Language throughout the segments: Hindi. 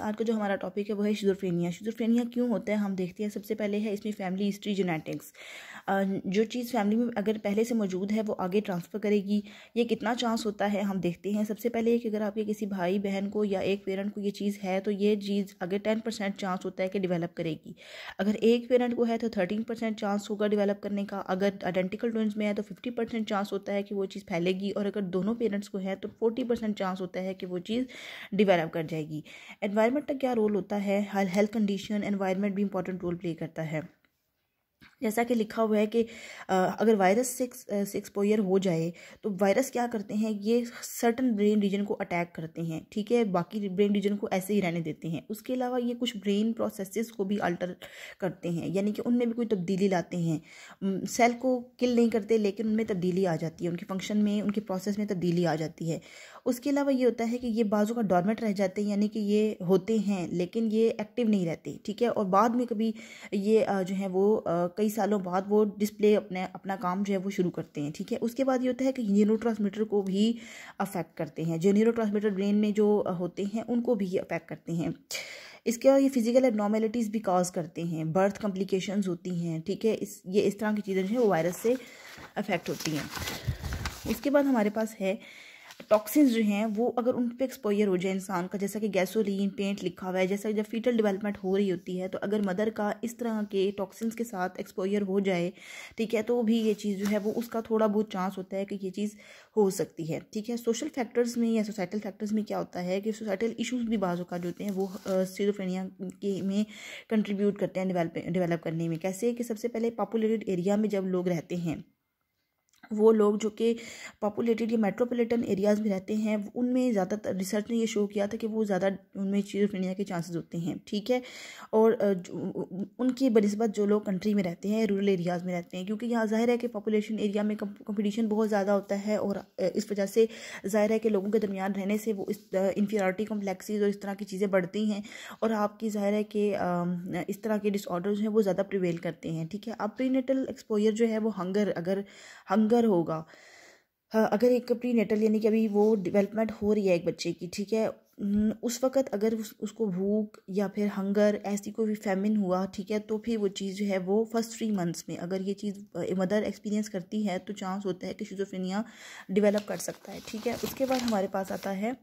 आज का जो हमारा टॉपिक है वो है शुजोफ्रेनिया शुजोफ्रेनिया क्यों होता है हम देखते हैं सबसे पहले है इसमें फैमिली हिस्ट्री जेनेटिक्स जो चीज़ फैमिली में अगर पहले से मौजूद है वो आगे ट्रांसफ़र करेगी ये कितना चांस होता है हम देखते हैं सबसे पहले कि अगर आपके किसी भाई बहन को या एक पेरेंट को ये चीज़ है तो ये चीज़ अगर टेन परसेंट चांस होता है कि डिवेलप करेगी अगर एक पेरेंट को है तो थर्टीन परसेंट चांस होगा डिवेलप करने का अगर आइडेंटिकल ट्वेंस में है तो फिफ्टी परसेंट चांस होता है कि वो चीज़ फैलेगी और अगर दोनों पेरेंट्स को है तो फोर्टी परसेंट चांस होता है कि वो चीज़ डिवेलप कर जाएगी एनवायरमेंट का क्या रोल होता है हेल्थ कंडीशन एनवायरमेंट भी इंपॉर्टेंट रोल प्ले करता है जैसा कि लिखा हुआ है कि अगर वायरस सिक्स सिक्स पोयर हो जाए तो वायरस क्या करते हैं ये सर्टन ब्रेन रीजन को अटैक करते हैं ठीक है बाकी ब्रेन रीजन को ऐसे ही रहने देते हैं उसके अलावा ये कुछ ब्रेन प्रोसेसेस को भी अल्टर करते हैं यानी कि उनमें भी कोई तब्दीली लाते हैं सेल को किल नहीं करते लेकिन उनमें तब्दीली आ जाती है उनके फंक्शन में उनके प्रोसेस में तब्दीली आ जाती है उसके अलावा ये होता है कि ये बाजू का डॉर्मेट रह जाते हैं यानी कि ये होते हैं लेकिन ये एक्टिव नहीं रहते ठीक है और बाद में कभी ये जो है वो कई सालों बाद वो डिस्प्ले अपने अपना काम जो है वो शुरू करते हैं ठीक है उसके बाद ये होता है कि न्यूरो को भी अफेक्ट करते हैं जो न्यूरो ब्रेन में जो होते हैं उनको भी अफेक्ट करते हैं इसके बाद ये फिजिकल एबनॉर्मेलिटीज़ भी कॉज करते हैं बर्थ कॉम्प्लिकेशंस होती हैं ठीक है इस ये इस तरह की चीज़ें जो है वो वायरस से अफेक्ट होती हैं उसके बाद हमारे पास है टॉक्सिन जो हैं वो अगर उन पर एक्सपोयर हो जाए इंसान का जैसा कि गैसोलीन पेंट लिखा हुआ है जैसा जब फीटल डेवलपमेंट हो रही होती है तो अगर मदर का इस तरह के टॉक्सिन्स के साथ एक्सपोयर हो जाए ठीक है तो भी ये चीज़ जो है वो उसका थोड़ा बहुत चांस होता है कि ये चीज़ हो सकती है ठीक है सोशल फैक्टर्स में या सोसाइटल फैक्टर्स में क्या होता है कि सोसाइटल इशूज़ भी बाज़ का जो होते हैं वो सीरोफेनिया के में कंट्रीब्यूट करते हैं डिवेलप करने में कैसे कि सबसे पहले पॉपुलेटेड एरिया में जब लोग रहते हैं वो लोग जो कि पॉपुलेटेड या मेट्रोपोलिटन एरियाज़ में रहते हैं उनमें ज़्यादातर रिसर्च ने ये शो किया था कि वो ज़्यादा उनमें चीज़ चिजोफ्रेनिया के चांसेस होते हैं ठीक है और उनकी बनस्बत जो लोग कंट्री में रहते हैं रूरल एरियाज़ में रहते हैं क्योंकि यहाँ ज़ाहिर है कि पॉपुलेशन एरिया में कंपटीशन बहुत ज़्यादा होता है और इस वजह से ज़ाहिर है कि लोगों के दरमियान रहने से वो इस इन्फीरियरिटी कम्प्लेक्सीज और इस तरह की चीज़ें बढ़ती हैं और आपकी ज़ाहिर है कि इस तरह के डिसऑर्डर्स हैं वो ज़्यादा प्रिवेल करते हैं ठीक है अब प्रीनेटल एक्सपोजर जो है वो हंगर अगर हंगर अगर होगा हाँ, अगर एक नेटल यानी कि अभी वो डेवलपमेंट हो रही है एक बच्चे की ठीक है उस वक़्त अगर उस, उसको भूख या फिर हंगर ऐसी कोई भी फैमिन हुआ ठीक है तो फिर वो चीज़ जो है वो फर्स्ट थ्री मंथ्स में अगर ये चीज़ मदर एक्सपीरियंस करती है तो चांस होता है कि शिजोफिनिया डेवलप कर सकता है ठीक है उसके बाद हमारे पास आता है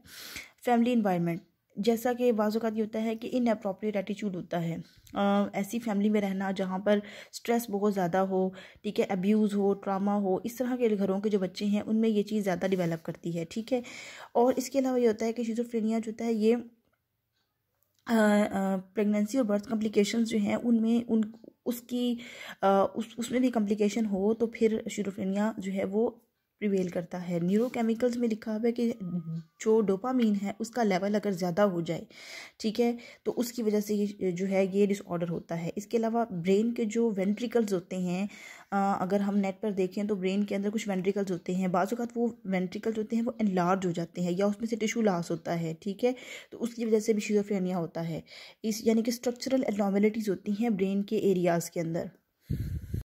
फैमिली इन्वायरमेंट जैसा कि बाज़ात ये होता है कि इन अप्रोप्रिएट एटीट्यूड होता है आ, ऐसी फैमिली में रहना जहाँ पर स्ट्रेस बहुत ज़्यादा हो ठीक है अब्यूज़ हो ट्रामा हो इस तरह के घरों के जो बच्चे हैं उनमें ये चीज़ ज़्यादा डिवेलप करती है ठीक है और इसके अलावा ये होता है कि शिजोफ्रेनिया जो होता है ये प्रेगनेंसी और बर्थ कम्प्लिकेशन जो हैं उनमें उन उसकी आ, उस उसमें भी कम्प्लिकेशन हो तो फिर शिजोफ्रेनिया जो है वो प्रिवेल करता है न्यूरोकेमिकल्स में लिखा हुआ है कि जो डोपामीन है उसका लेवल अगर ज़्यादा हो जाए ठीक है तो उसकी वजह से ये जो है ये डिसऑर्डर होता है इसके अलावा ब्रेन के जो वेंट्रिकल्स होते हैं आ, अगर हम नेट पर देखें तो ब्रेन के अंदर कुछ वेंट्रिकल्स होते हैं बाज़ात वो वेंट्रिकल्स होते हैं वो एनलार्ज हो जाते हैं या उसमें से टिशू लॉस होता है ठीक है तो उसकी वजह से भी शीजोफ्रेनिया होता है इस यानी कि स्ट्रक्चरल एनॉमिलिटीज़ होती हैं ब्रेन के एरियाज़ के अंदर